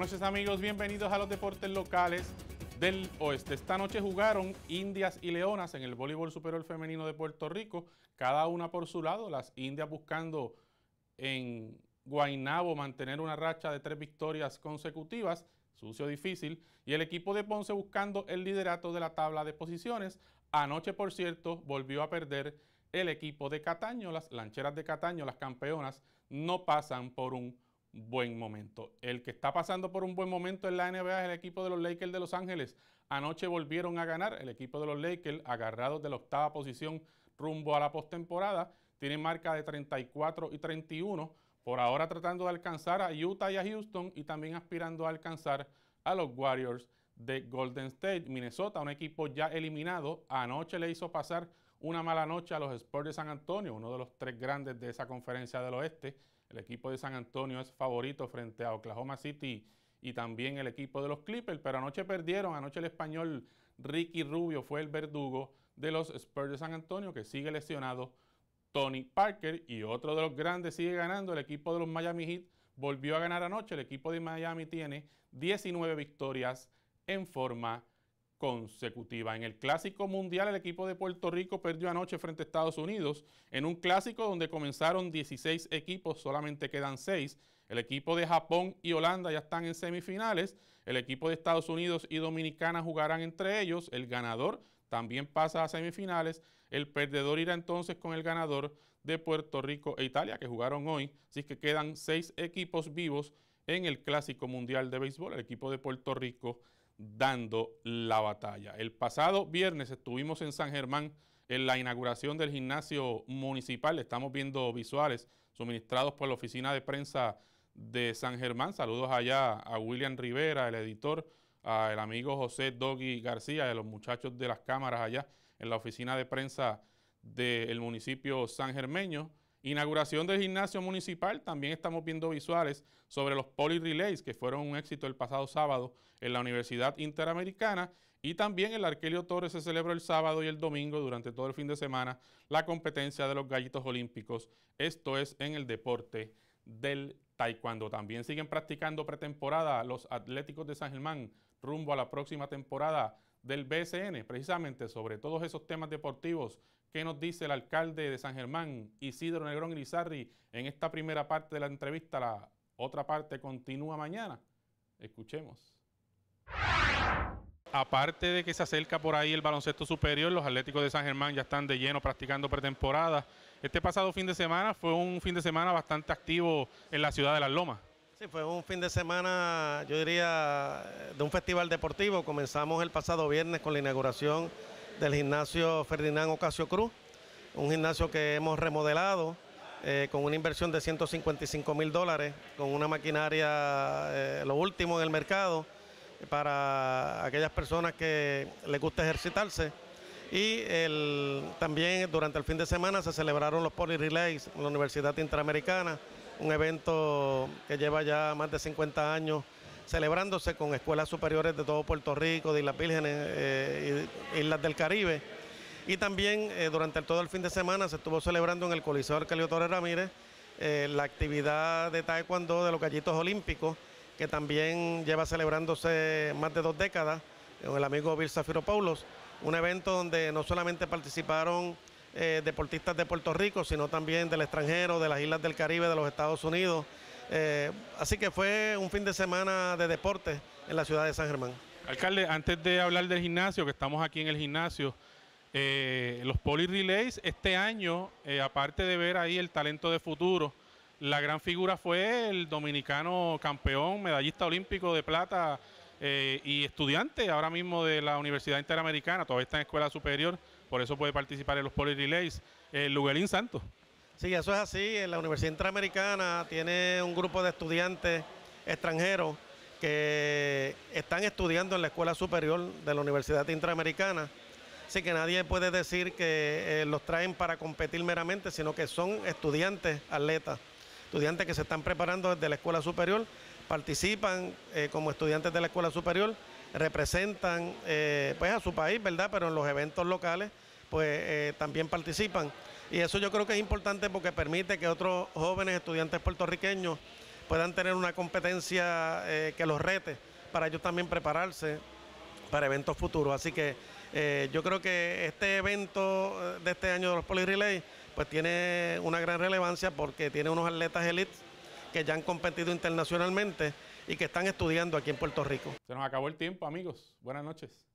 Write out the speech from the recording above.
Buenas noches amigos, bienvenidos a los deportes locales del oeste. Esta noche jugaron Indias y Leonas en el voleibol superior femenino de Puerto Rico, cada una por su lado, las Indias buscando en Guainabo mantener una racha de tres victorias consecutivas, sucio difícil, y el equipo de Ponce buscando el liderato de la tabla de posiciones. Anoche, por cierto, volvió a perder el equipo de Cataño, las lancheras de Cataño, las campeonas, no pasan por un buen momento. El que está pasando por un buen momento en la NBA es el equipo de los Lakers de Los Ángeles. Anoche volvieron a ganar. El equipo de los Lakers, agarrados de la octava posición rumbo a la postemporada, tiene marca de 34 y 31. Por ahora tratando de alcanzar a Utah y a Houston y también aspirando a alcanzar a los Warriors de Golden State. Minnesota, un equipo ya eliminado, anoche le hizo pasar una mala noche a los Spurs de San Antonio, uno de los tres grandes de esa conferencia del oeste el equipo de San Antonio es favorito frente a Oklahoma City y también el equipo de los Clippers, pero anoche perdieron, anoche el español Ricky Rubio fue el verdugo de los Spurs de San Antonio, que sigue lesionado Tony Parker y otro de los grandes sigue ganando, el equipo de los Miami Heat volvió a ganar anoche, el equipo de Miami tiene 19 victorias en forma consecutiva. En el Clásico Mundial el equipo de Puerto Rico perdió anoche frente a Estados Unidos en un clásico donde comenzaron 16 equipos, solamente quedan 6. El equipo de Japón y Holanda ya están en semifinales. El equipo de Estados Unidos y Dominicana jugarán entre ellos. El ganador también pasa a semifinales. El perdedor irá entonces con el ganador de Puerto Rico e Italia que jugaron hoy. Así que quedan 6 equipos vivos en el Clásico Mundial de Béisbol, el equipo de Puerto Rico dando la batalla. El pasado viernes estuvimos en San Germán en la inauguración del gimnasio municipal. Estamos viendo visuales suministrados por la oficina de prensa de San Germán. Saludos allá a William Rivera, el editor, al amigo José Doggy García, a los muchachos de las cámaras allá en la oficina de prensa del municipio San Germeño. Inauguración del gimnasio municipal, también estamos viendo visuales sobre los poli-relays que fueron un éxito el pasado sábado en la Universidad Interamericana y también el Arquelio Torres se celebró el sábado y el domingo durante todo el fin de semana la competencia de los gallitos olímpicos, esto es en el deporte del taekwondo. También siguen practicando pretemporada los Atléticos de San Germán rumbo a la próxima temporada del BSN, precisamente sobre todos esos temas deportivos que nos dice el alcalde de San Germán, Isidro Negrón Grizarri, en esta primera parte de la entrevista. La otra parte continúa mañana. Escuchemos. Aparte de que se acerca por ahí el baloncesto superior, los Atléticos de San Germán ya están de lleno practicando pretemporada. Este pasado fin de semana fue un fin de semana bastante activo en la ciudad de Las Lomas. Sí, fue un fin de semana, yo diría, de un festival deportivo. Comenzamos el pasado viernes con la inauguración del gimnasio Ferdinand Ocasio Cruz, un gimnasio que hemos remodelado eh, con una inversión de 155 mil dólares, con una maquinaria, eh, lo último en el mercado, para aquellas personas que les gusta ejercitarse. Y también durante el fin de semana se celebraron los Poly Relays en la Universidad Interamericana un evento que lleva ya más de 50 años celebrándose con escuelas superiores de todo Puerto Rico, de Islas Vírgenes, eh, Islas del Caribe. Y también eh, durante todo el fin de semana se estuvo celebrando en el Coliseo Arcalio Torres Ramírez eh, la actividad de Taekwondo de los Gallitos Olímpicos, que también lleva celebrándose más de dos décadas con el amigo Bill Zafiro Paulos. Un evento donde no solamente participaron eh, deportistas de Puerto Rico, sino también del extranjero, de las islas del Caribe, de los Estados Unidos. Eh, así que fue un fin de semana de deporte en la ciudad de San Germán. Alcalde, antes de hablar del gimnasio, que estamos aquí en el gimnasio, eh, los Poli Relays este año, aparte de ver ahí el talento de futuro, la gran figura fue el dominicano campeón, medallista olímpico de plata y estudiante ahora mismo de la Universidad Interamericana, todavía está en escuela superior, por eso puede participar en los Poly Relays, el eh, Luguelín Santos. Sí, eso es así. En la Universidad Interamericana tiene un grupo de estudiantes extranjeros que están estudiando en la Escuela Superior de la Universidad Interamericana. Así que nadie puede decir que eh, los traen para competir meramente, sino que son estudiantes atletas, estudiantes que se están preparando desde la escuela superior, participan eh, como estudiantes de la escuela superior representan eh, pues a su país, ¿verdad? Pero en los eventos locales pues eh, también participan. Y eso yo creo que es importante porque permite que otros jóvenes estudiantes puertorriqueños puedan tener una competencia eh, que los rete para ellos también prepararse para eventos futuros. Así que yo creo que este evento de este año de los Relay... pues tiene una gran relevancia porque tiene unos atletas elites que ya han competido internacionalmente y que están estudiando aquí en Puerto Rico. Se nos acabó el tiempo, amigos. Buenas noches.